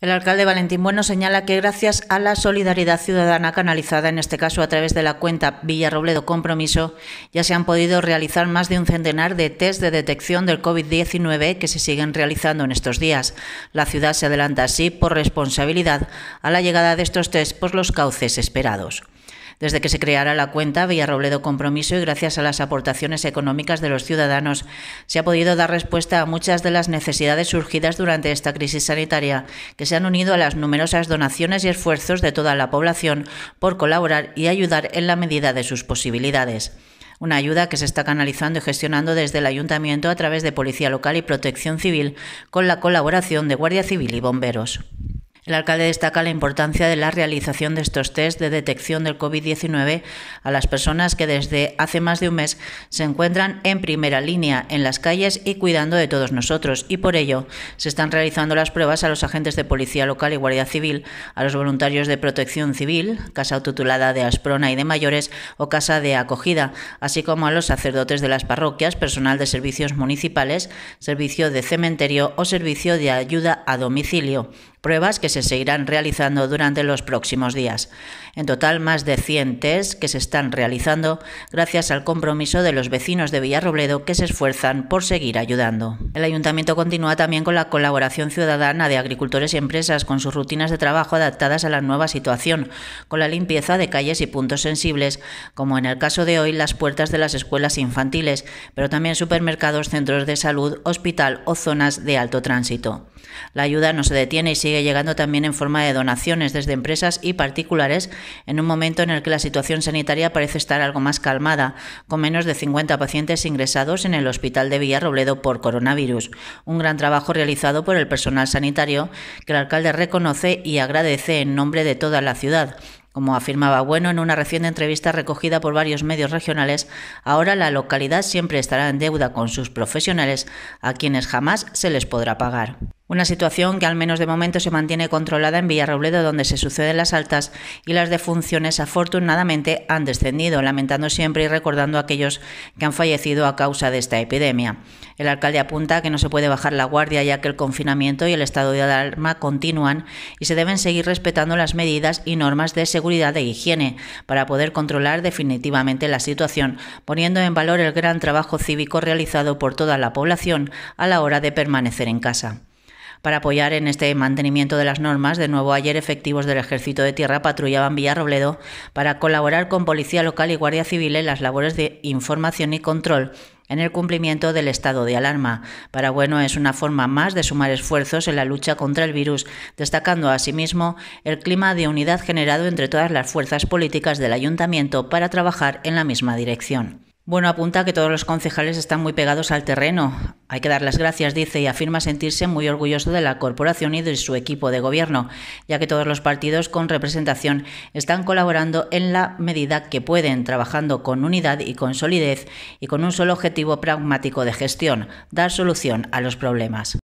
El alcalde Valentín Bueno señala que gracias a la solidaridad ciudadana canalizada, en este caso a través de la cuenta Villarrobledo Compromiso, ya se han podido realizar más de un centenar de test de detección del COVID-19 que se siguen realizando en estos días. La ciudad se adelanta así por responsabilidad a la llegada de estos test por los cauces esperados. Desde que se creara la cuenta Robledo Compromiso y gracias a las aportaciones económicas de los ciudadanos, se ha podido dar respuesta a muchas de las necesidades surgidas durante esta crisis sanitaria, que se han unido a las numerosas donaciones y esfuerzos de toda la población por colaborar y ayudar en la medida de sus posibilidades una ayuda que se está canalizando y gestionando desde el ayuntamiento a través de Policía Local y Protección Civil, con la colaboración de Guardia Civil y bomberos. El alcalde destaca la importancia de la realización de estos test de detección del COVID-19 a las personas que desde hace más de un mes se encuentran en primera línea en las calles y cuidando de todos nosotros. Y por ello se están realizando las pruebas a los agentes de policía local y guardia civil, a los voluntarios de protección civil, casa autotulada de Asprona y de mayores o casa de acogida, así como a los sacerdotes de las parroquias, personal de servicios municipales, servicio de cementerio o servicio de ayuda a domicilio pruebas que se seguirán realizando durante los próximos días. En total, más de 100 test que se están realizando gracias al compromiso de los vecinos de Villarrobledo que se esfuerzan por seguir ayudando. El ayuntamiento continúa también con la colaboración ciudadana de agricultores y empresas con sus rutinas de trabajo adaptadas a la nueva situación, con la limpieza de calles y puntos sensibles, como en el caso de hoy las puertas de las escuelas infantiles, pero también supermercados, centros de salud, hospital o zonas de alto tránsito. La ayuda no se detiene y sigue sigue llegando también en forma de donaciones desde empresas y particulares en un momento en el que la situación sanitaria parece estar algo más calmada, con menos de 50 pacientes ingresados en el hospital de Villarrobledo por coronavirus. Un gran trabajo realizado por el personal sanitario que el alcalde reconoce y agradece en nombre de toda la ciudad. Como afirmaba Bueno en una reciente entrevista recogida por varios medios regionales, ahora la localidad siempre estará en deuda con sus profesionales, a quienes jamás se les podrá pagar. Una situación que al menos de momento se mantiene controlada en Villarrobledo, donde se suceden las altas y las defunciones afortunadamente han descendido, lamentando siempre y recordando a aquellos que han fallecido a causa de esta epidemia. El alcalde apunta que no se puede bajar la guardia ya que el confinamiento y el estado de alarma continúan y se deben seguir respetando las medidas y normas de seguridad e higiene para poder controlar definitivamente la situación, poniendo en valor el gran trabajo cívico realizado por toda la población a la hora de permanecer en casa para apoyar en este mantenimiento de las normas. De nuevo, ayer efectivos del Ejército de Tierra patrullaban Villarrobledo para colaborar con Policía Local y Guardia Civil en las labores de información y control en el cumplimiento del estado de alarma. Para Bueno es una forma más de sumar esfuerzos en la lucha contra el virus, destacando asimismo el clima de unidad generado entre todas las fuerzas políticas del ayuntamiento para trabajar en la misma dirección. Bueno, apunta que todos los concejales están muy pegados al terreno. Hay que dar las gracias, dice, y afirma sentirse muy orgulloso de la corporación y de su equipo de gobierno, ya que todos los partidos con representación están colaborando en la medida que pueden, trabajando con unidad y con solidez y con un solo objetivo pragmático de gestión, dar solución a los problemas.